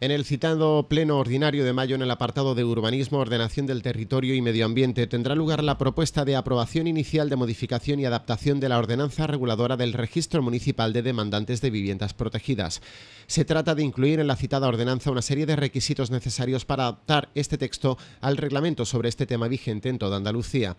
En el citado pleno ordinario de mayo en el apartado de urbanismo, ordenación del territorio y medio ambiente tendrá lugar la propuesta de aprobación inicial de modificación y adaptación de la ordenanza reguladora del registro municipal de demandantes de viviendas protegidas. Se trata de incluir en la citada ordenanza una serie de requisitos necesarios para adaptar este texto al reglamento sobre este tema vigente en toda Andalucía.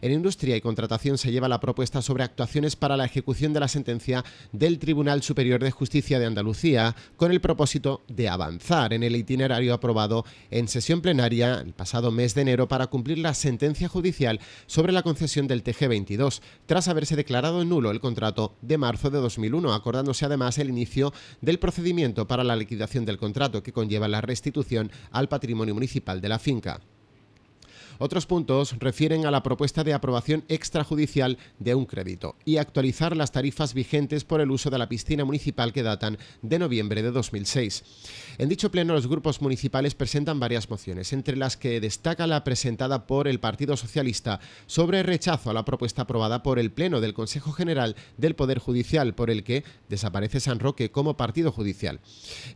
En industria y contratación se lleva la propuesta sobre actuaciones para la ejecución de la sentencia del Tribunal Superior de Justicia de Andalucía con el propósito de avance en el itinerario aprobado en sesión plenaria el pasado mes de enero para cumplir la sentencia judicial sobre la concesión del TG22, tras haberse declarado nulo el contrato de marzo de 2001, acordándose además el inicio del procedimiento para la liquidación del contrato que conlleva la restitución al patrimonio municipal de la finca. Otros puntos refieren a la propuesta de aprobación extrajudicial de un crédito y actualizar las tarifas vigentes por el uso de la piscina municipal que datan de noviembre de 2006. En dicho pleno, los grupos municipales presentan varias mociones, entre las que destaca la presentada por el Partido Socialista sobre rechazo a la propuesta aprobada por el Pleno del Consejo General del Poder Judicial, por el que desaparece San Roque como partido judicial.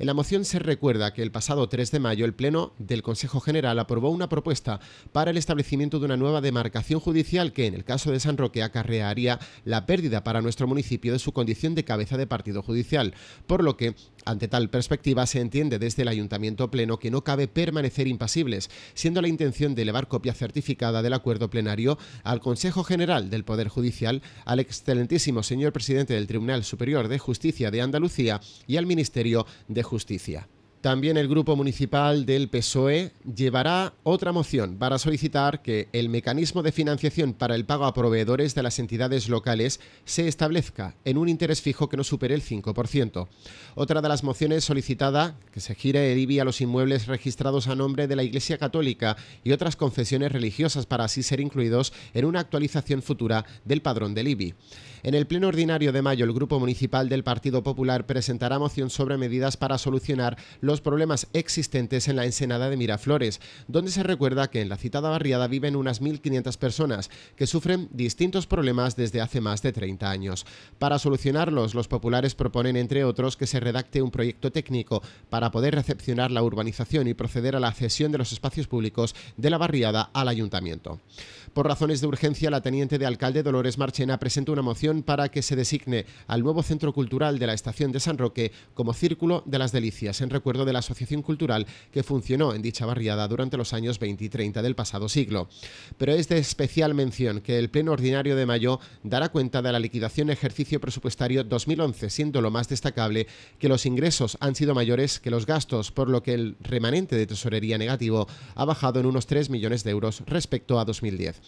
En la moción se recuerda que el pasado 3 de mayo el Pleno del Consejo General aprobó una propuesta para el el establecimiento de una nueva demarcación judicial que, en el caso de San Roque, acarrearía la pérdida para nuestro municipio de su condición de cabeza de partido judicial, por lo que, ante tal perspectiva, se entiende desde el Ayuntamiento Pleno que no cabe permanecer impasibles, siendo la intención de elevar copia certificada del acuerdo plenario al Consejo General del Poder Judicial, al excelentísimo señor presidente del Tribunal Superior de Justicia de Andalucía y al Ministerio de Justicia. También el Grupo Municipal del PSOE llevará otra moción para solicitar que el mecanismo de financiación para el pago a proveedores de las entidades locales se establezca en un interés fijo que no supere el 5%. Otra de las mociones solicitada, que se gire el IBI a los inmuebles registrados a nombre de la Iglesia Católica y otras concesiones religiosas para así ser incluidos en una actualización futura del padrón del IBI. En el pleno ordinario de mayo, el Grupo Municipal del Partido Popular presentará moción sobre medidas para solucionar los los problemas existentes en la ensenada de Miraflores, donde se recuerda que en la citada barriada viven unas 1.500 personas que sufren distintos problemas desde hace más de 30 años. Para solucionarlos, los populares proponen, entre otros, que se redacte un proyecto técnico para poder recepcionar la urbanización y proceder a la cesión de los espacios públicos de la barriada al ayuntamiento. Por razones de urgencia, la teniente de alcalde Dolores Marchena presenta una moción para que se designe al nuevo centro cultural de la estación de San Roque como Círculo de las Delicias, en recuerdo de la Asociación Cultural que funcionó en dicha barriada durante los años 20 y 30 del pasado siglo. Pero es de especial mención que el Pleno Ordinario de Mayo dará cuenta de la liquidación ejercicio presupuestario 2011, siendo lo más destacable que los ingresos han sido mayores que los gastos, por lo que el remanente de tesorería negativo ha bajado en unos 3 millones de euros respecto a 2010.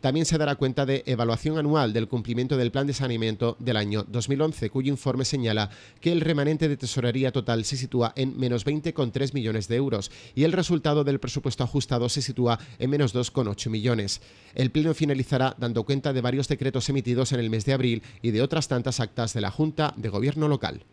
También se dará cuenta de evaluación anual del cumplimiento del plan de saneamiento del año 2011, cuyo informe señala que el remanente de tesorería total se sitúa en menos con 20,3 millones de euros y el resultado del presupuesto ajustado se sitúa en menos 2,8 millones. El Pleno finalizará dando cuenta de varios decretos emitidos en el mes de abril y de otras tantas actas de la Junta de Gobierno local.